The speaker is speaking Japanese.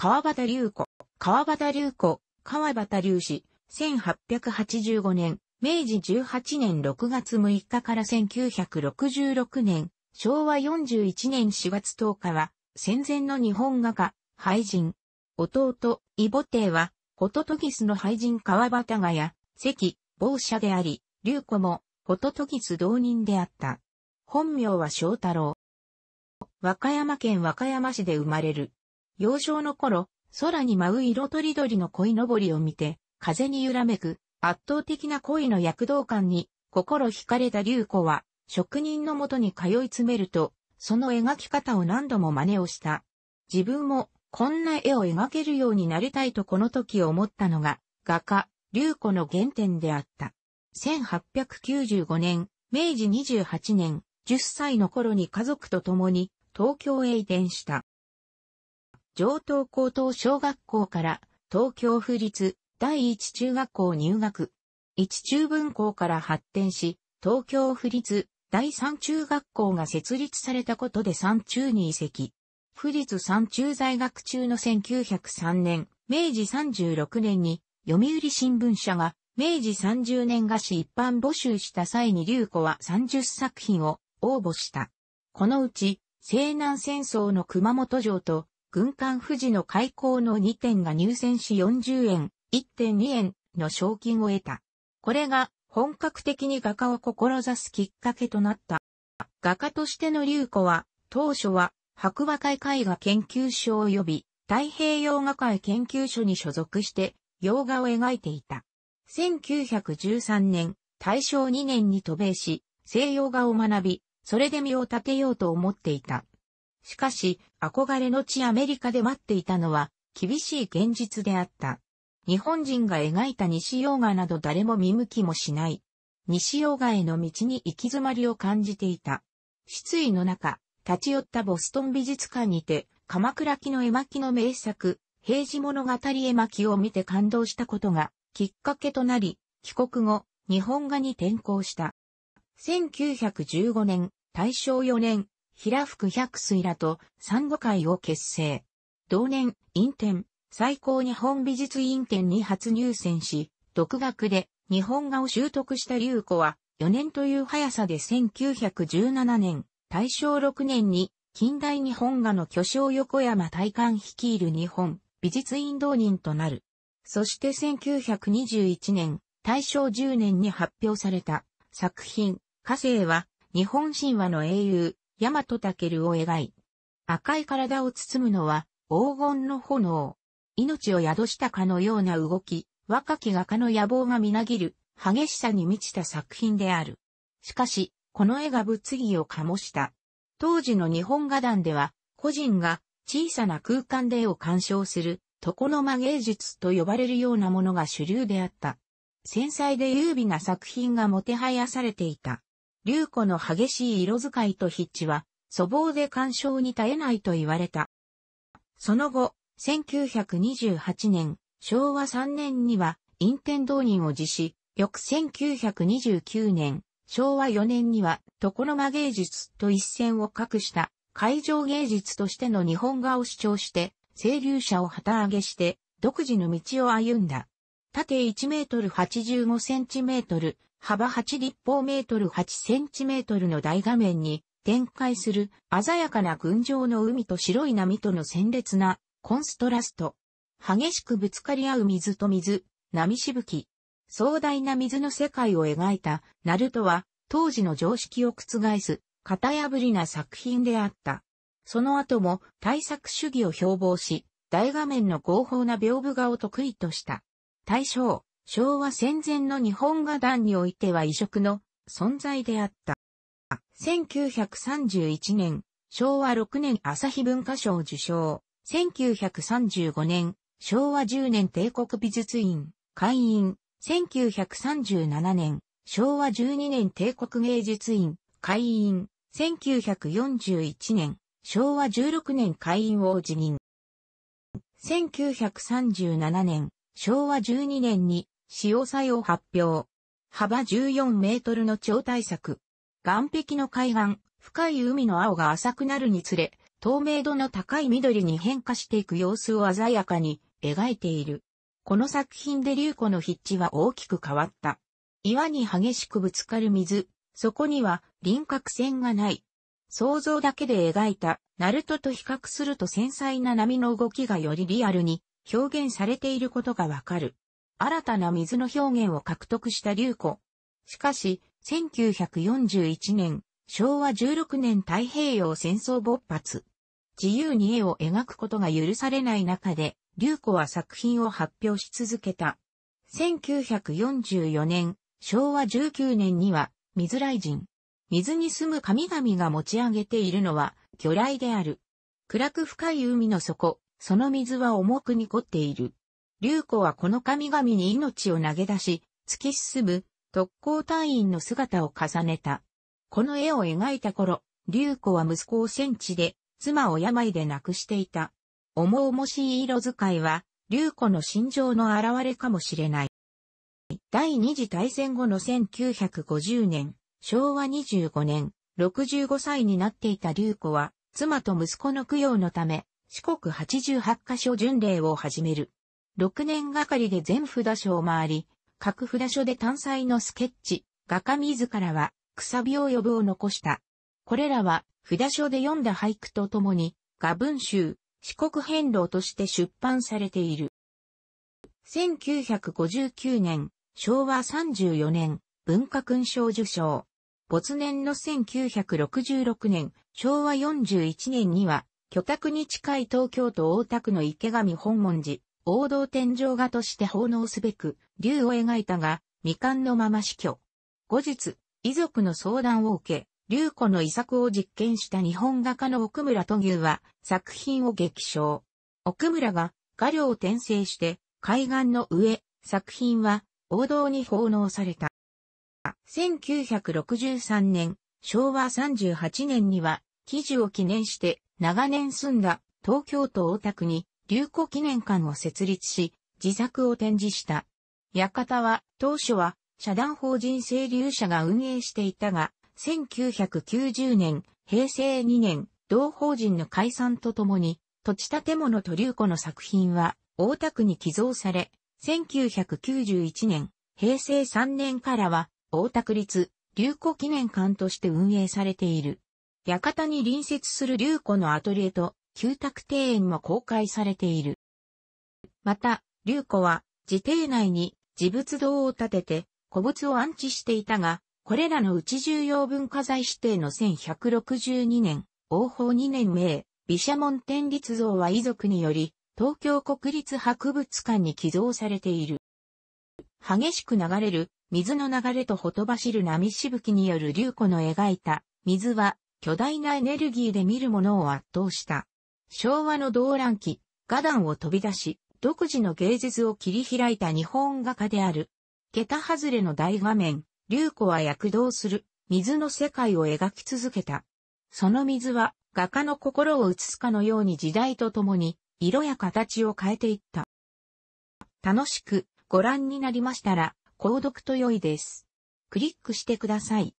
川端隆子、川端隆子、川端隆子、1885年、明治18年6月6日から1966年、昭和41年4月10日は、戦前の日本画家、俳人。弟、イボテは、ホトトギスの俳人川端がや、関、某者であり、隆子も、ホトトギス同人であった。本名は翔太郎。和歌山県和歌山市で生まれる。幼少の頃、空に舞う色とりどりの恋のぼりを見て、風に揺らめく、圧倒的な恋の躍動感に、心惹かれた龍子は、職人のもとに通い詰めると、その描き方を何度も真似をした。自分も、こんな絵を描けるようになりたいとこの時思ったのが、画家、龍子の原点であった。1895年、明治28年、10歳の頃に家族と共に東京へ移転した。上東高等小学校から東京府立第一中学校入学。一中分校から発展し、東京府立第三中学校が設立されたことで三中に移籍。府立三中在学中の1903年、明治36年に読売新聞社が明治30年菓子一般募集した際に流子は30作品を応募した。このうち、西南戦争の熊本城と軍艦富士の開港の2点が入選し40円、1.2円の賞金を得た。これが本格的に画家を志すきっかけとなった。画家としての流子は、当初は白馬会絵画研究所及び太平洋画界研究所に所属して洋画を描いていた。1913年、大正2年に渡米し、西洋画を学び、それで身を立てようと思っていた。しかし、憧れの地アメリカで待っていたのは、厳しい現実であった。日本人が描いた西洋画など誰も見向きもしない。西洋画への道に行き詰まりを感じていた。失意の中、立ち寄ったボストン美術館にて、鎌倉期の絵巻の名作、平治物語絵巻を見て感動したことが、きっかけとなり、帰国後、日本画に転校した。1915年、大正4年、平福百水らと三五会を結成。同年、院展、最高日本美術院展に初入選し、独学で日本画を習得した龍子は、4年という速さで1917年、大正6年に近代日本画の巨匠横山大観率いる日本美術院同人となる。そして1921年、大正10年に発表された作品、火星は日本神話の英雄ヤマトタケルを描い、赤い体を包むのは黄金の炎。命を宿したかのような動き、若き画家の野望がみなぎる、激しさに満ちた作品である。しかし、この絵が物議を醸した。当時の日本画壇では、個人が小さな空間で絵を鑑賞する、床の間芸術と呼ばれるようなものが主流であった。繊細で優美な作品がもてはやされていた。龍子の激しい色使いと筆致は、粗暴で干渉に耐えないと言われた。その後、1928年、昭和3年には、任天堂人を辞し、翌1929年、昭和4年には、所間芸術と一線を画した、会場芸術としての日本画を主張して、清流者を旗揚げして、独自の道を歩んだ。縦1メートル85センチメートル、幅8立方メートル8センチメートルの大画面に展開する鮮やかな群青の海と白い波との鮮烈なコンストラスト。激しくぶつかり合う水と水、波しぶき。壮大な水の世界を描いたナルトは当時の常識を覆す型破りな作品であった。その後も対策主義を標榜し、大画面の合法な屏風画を得意とした。大象。昭和戦前の日本画壇においては異色の存在であった。1931年、昭和6年朝日文化賞受賞。1935年、昭和10年帝国美術院、会員。1937年、昭和12年帝国芸術院、会員。1941年、昭和16年会員を辞任。1937年、昭和12年に使用祭を発表。幅14メートルの超大作。岸壁の海岸、深い海の青が浅くなるにつれ、透明度の高い緑に変化していく様子を鮮やかに描いている。この作品で流湖の筆致は大きく変わった。岩に激しくぶつかる水、そこには輪郭線がない。想像だけで描いた、ナルトと比較すると繊細な波の動きがよりリアルに表現されていることがわかる。新たな水の表現を獲得した流湖。しかし、1941年、昭和16年太平洋戦争勃発。自由に絵を描くことが許されない中で、流子は作品を発表し続けた。1944年、昭和19年には、水雷神。水に住む神々が持ち上げているのは、魚雷である。暗く深い海の底、その水は重く濁っている。竜子はこの神々に命を投げ出し、突き進む特攻隊員の姿を重ねた。この絵を描いた頃、竜子は息子を戦地で、妻を病で亡くしていた。重々しい色使いは、竜子の心情の現れかもしれない。第二次大戦後の1950年、昭和25年、65歳になっていた竜子は、妻と息子の供養のため、四国88カ所巡礼を始める。6年がかりで全札所を回り、各札所で単彩のスケッチ、画家自らは、くさびを呼ぶを残した。これらは、札所で読んだ俳句とともに、画文集、四国変動として出版されている。1959年、昭和34年、文化勲章受章。没年の1966年、昭和41年には、居宅に近い東京都大田区の池上本門寺、王道天井画として奉納すべく、竜を描いたが、未完のまま死去。後日、遺族の相談を受け、竜子の遺作を実験した日本画家の奥村都牛は作品を激賞。奥村が画料を転生して海岸の上、作品は王道に奉納された。1963年、昭和38年には記事を記念して長年住んだ東京都大田区に流子記念館を設立し、自作を展示した。館は、当初は、社団法人清流社が運営していたが、1990年、平成2年、同法人の解散とともに、土地建物と流子の作品は、大田区に寄贈され、1991年、平成3年からは、大田区立、流子記念館として運営されている。館に隣接する流子のアトリエと、旧宅庭園も公開されている。また、龍子は、自邸内に、自仏堂を建てて、古物を安置していたが、これらのうち重要文化財指定の1162年、王法2年名、毘沙門天立像は遺族により、東京国立博物館に寄贈されている。激しく流れる、水の流れとほとばしる波しぶきによる流子の描いた、水は、巨大なエネルギーで見るものを圧倒した。昭和の動乱期、画壇を飛び出し、独自の芸術を切り開いた日本画家である。桁外れの大画面、竜子は躍動する水の世界を描き続けた。その水は画家の心を映すかのように時代とともに色や形を変えていった。楽しくご覧になりましたら、購読と良いです。クリックしてください。